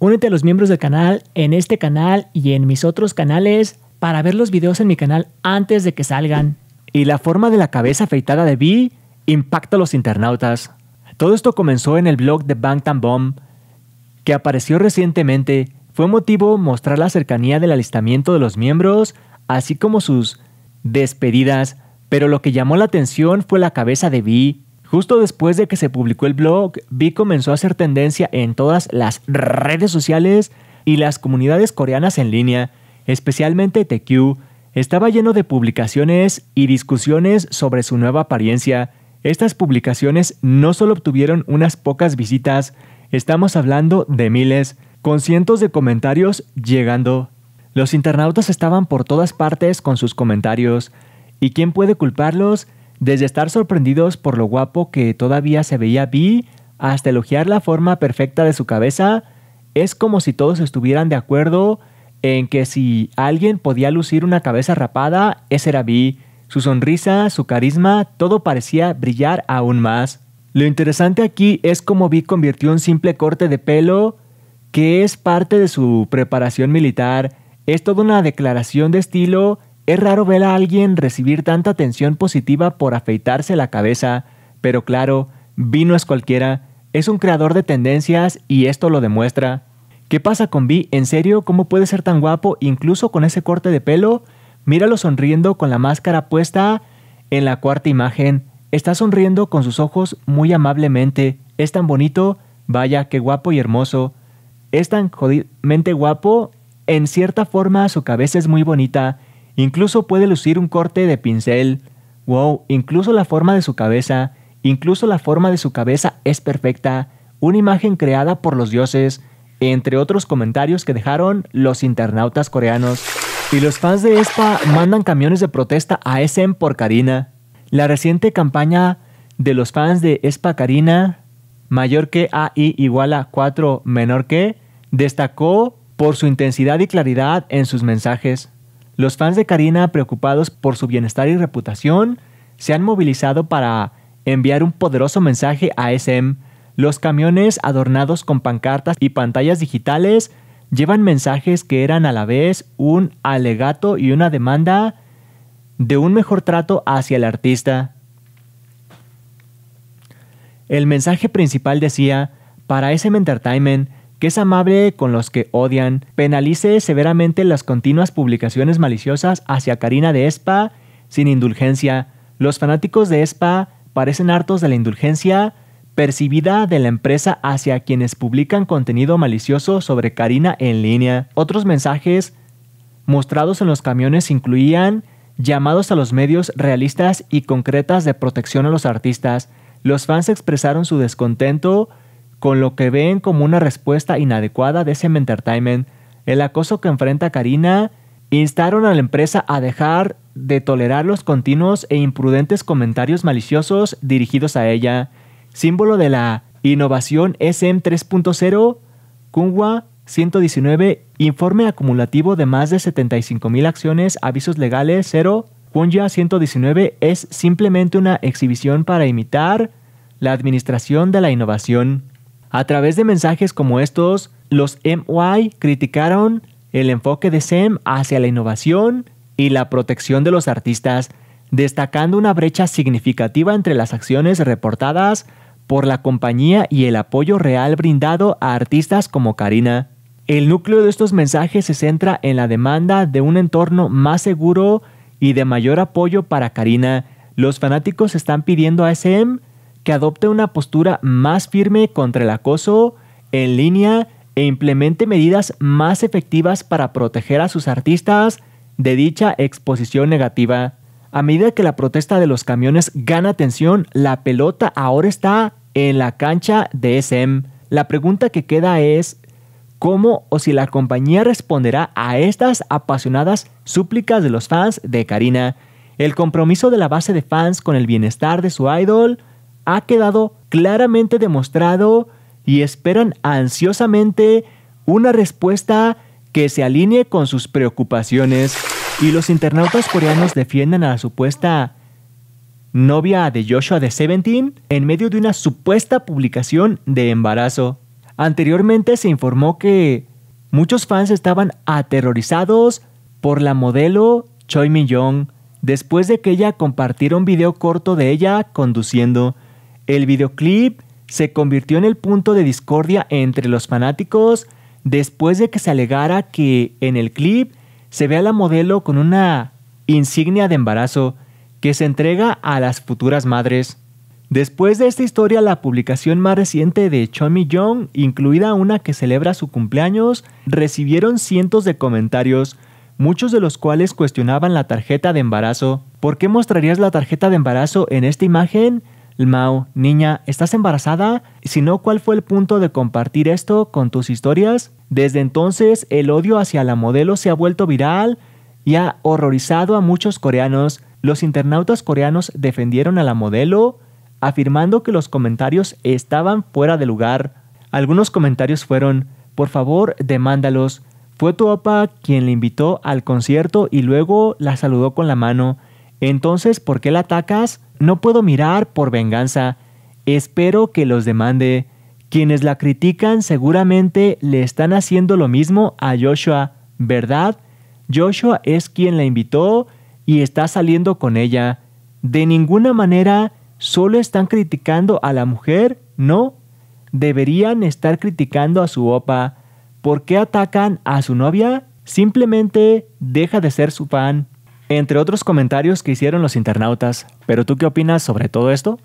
Únete a los miembros del canal en este canal y en mis otros canales para ver los videos en mi canal antes de que salgan. Y la forma de la cabeza afeitada de Vi impacta a los internautas. Todo esto comenzó en el blog de Bangtan Bomb, que apareció recientemente. Fue motivo mostrar la cercanía del alistamiento de los miembros, así como sus despedidas, pero lo que llamó la atención fue la cabeza de Vi Justo después de que se publicó el blog, Vi comenzó a hacer tendencia en todas las redes sociales y las comunidades coreanas en línea, especialmente TQ, estaba lleno de publicaciones y discusiones sobre su nueva apariencia. Estas publicaciones no solo obtuvieron unas pocas visitas, estamos hablando de miles, con cientos de comentarios llegando. Los internautas estaban por todas partes con sus comentarios, y quién puede culparlos desde estar sorprendidos por lo guapo que todavía se veía Vi hasta elogiar la forma perfecta de su cabeza, es como si todos estuvieran de acuerdo en que si alguien podía lucir una cabeza rapada, ese era Vi. Su sonrisa, su carisma, todo parecía brillar aún más. Lo interesante aquí es cómo Vi convirtió un simple corte de pelo, que es parte de su preparación militar, es toda una declaración de estilo es raro ver a alguien recibir tanta atención positiva por afeitarse la cabeza, pero claro, no es cualquiera, es un creador de tendencias y esto lo demuestra. ¿Qué pasa con Vi? ¿En serio cómo puede ser tan guapo incluso con ese corte de pelo? Míralo sonriendo con la máscara puesta en la cuarta imagen. Está sonriendo con sus ojos muy amablemente. Es tan bonito, vaya, qué guapo y hermoso. Es tan jodidamente guapo, en cierta forma su cabeza es muy bonita. Incluso puede lucir un corte de pincel. Wow, incluso la forma de su cabeza, incluso la forma de su cabeza es perfecta, una imagen creada por los dioses, entre otros comentarios que dejaron los internautas coreanos. Y los fans de ESPA mandan camiones de protesta a SM por Karina. La reciente campaña de los fans de ESPA Karina, mayor que AI igual a 4 menor que, destacó por su intensidad y claridad en sus mensajes. Los fans de Karina, preocupados por su bienestar y reputación, se han movilizado para enviar un poderoso mensaje a SM. Los camiones adornados con pancartas y pantallas digitales llevan mensajes que eran a la vez un alegato y una demanda de un mejor trato hacia el artista. El mensaje principal decía, para SM Entertainment, que es amable con los que odian, penalice severamente las continuas publicaciones maliciosas hacia Karina de Espa sin indulgencia. Los fanáticos de Espa parecen hartos de la indulgencia percibida de la empresa hacia quienes publican contenido malicioso sobre Karina en línea. Otros mensajes mostrados en los camiones incluían llamados a los medios realistas y concretas de protección a los artistas. Los fans expresaron su descontento con lo que ven como una respuesta inadecuada de SM Entertainment, el acoso que enfrenta Karina, instaron a la empresa a dejar de tolerar los continuos e imprudentes comentarios maliciosos dirigidos a ella, símbolo de la innovación SM 3.0, Kungwa 119, informe acumulativo de más de mil acciones, avisos legales 0, Kunja 119 es simplemente una exhibición para imitar la administración de la innovación. A través de mensajes como estos, los MY criticaron el enfoque de SEM hacia la innovación y la protección de los artistas, destacando una brecha significativa entre las acciones reportadas por la compañía y el apoyo real brindado a artistas como Karina. El núcleo de estos mensajes se centra en la demanda de un entorno más seguro y de mayor apoyo para Karina. Los fanáticos están pidiendo a SM que adopte una postura más firme contra el acoso en línea e implemente medidas más efectivas para proteger a sus artistas de dicha exposición negativa. A medida que la protesta de los camiones gana atención, la pelota ahora está en la cancha de SM. La pregunta que queda es cómo o si la compañía responderá a estas apasionadas súplicas de los fans de Karina. El compromiso de la base de fans con el bienestar de su idol ha quedado claramente demostrado y esperan ansiosamente una respuesta que se alinee con sus preocupaciones. Y los internautas coreanos defienden a la supuesta novia de Joshua de Seventeen en medio de una supuesta publicación de embarazo. Anteriormente se informó que muchos fans estaban aterrorizados por la modelo Choi Min-young después de que ella compartiera un video corto de ella conduciendo. El videoclip se convirtió en el punto de discordia entre los fanáticos después de que se alegara que en el clip se ve a la modelo con una insignia de embarazo que se entrega a las futuras madres. Después de esta historia, la publicación más reciente de Chomi Young, incluida una que celebra su cumpleaños, recibieron cientos de comentarios, muchos de los cuales cuestionaban la tarjeta de embarazo. ¿Por qué mostrarías la tarjeta de embarazo en esta imagen? Mao, niña, ¿estás embarazada? Si no, ¿cuál fue el punto de compartir esto con tus historias? Desde entonces, el odio hacia la modelo se ha vuelto viral y ha horrorizado a muchos coreanos. Los internautas coreanos defendieron a la modelo, afirmando que los comentarios estaban fuera de lugar. Algunos comentarios fueron, por favor, demándalos. Fue tu opa quien le invitó al concierto y luego la saludó con la mano. Entonces, ¿por qué la atacas? No puedo mirar por venganza. Espero que los demande. Quienes la critican seguramente le están haciendo lo mismo a Joshua, ¿verdad? Joshua es quien la invitó y está saliendo con ella. De ninguna manera solo están criticando a la mujer, ¿no? Deberían estar criticando a su opa. ¿Por qué atacan a su novia? Simplemente deja de ser su fan. Entre otros comentarios que hicieron los internautas, pero tú qué opinas sobre todo esto?